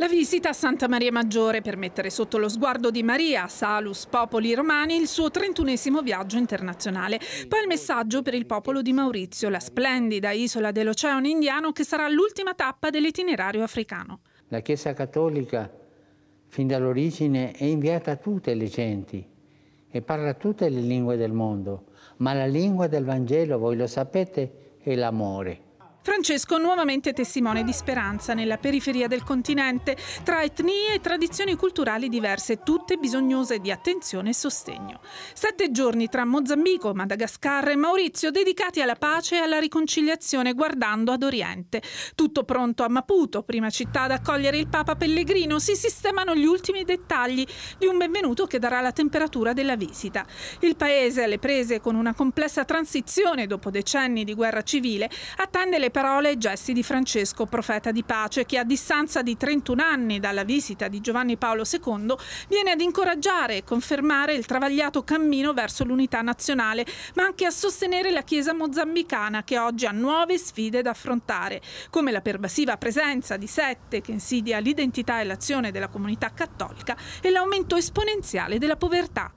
La visita a Santa Maria Maggiore per mettere sotto lo sguardo di Maria, Salus Popoli Romani, il suo trentunesimo viaggio internazionale. Poi il messaggio per il popolo di Maurizio, la splendida isola dell'Oceano Indiano che sarà l'ultima tappa dell'itinerario africano. La Chiesa Cattolica, fin dall'origine, è inviata a tutte le genti e parla tutte le lingue del mondo, ma la lingua del Vangelo, voi lo sapete, è l'amore. Francesco nuovamente testimone di speranza nella periferia del continente, tra etnie e tradizioni culturali diverse, tutte bisognose di attenzione e sostegno. Sette giorni tra Mozambico, Madagascar e Maurizio dedicati alla pace e alla riconciliazione guardando ad Oriente. Tutto pronto a Maputo, prima città ad accogliere il Papa Pellegrino, si sistemano gli ultimi dettagli di un benvenuto che darà la temperatura della visita. Il paese alle prese con una complessa transizione dopo decenni di guerra civile attende le parole e gesti di Francesco, profeta di pace, che a distanza di 31 anni dalla visita di Giovanni Paolo II viene ad incoraggiare e confermare il travagliato cammino verso l'unità nazionale, ma anche a sostenere la Chiesa mozambicana che oggi ha nuove sfide da affrontare, come la pervasiva presenza di sette che insidia l'identità e l'azione della comunità cattolica e l'aumento esponenziale della povertà.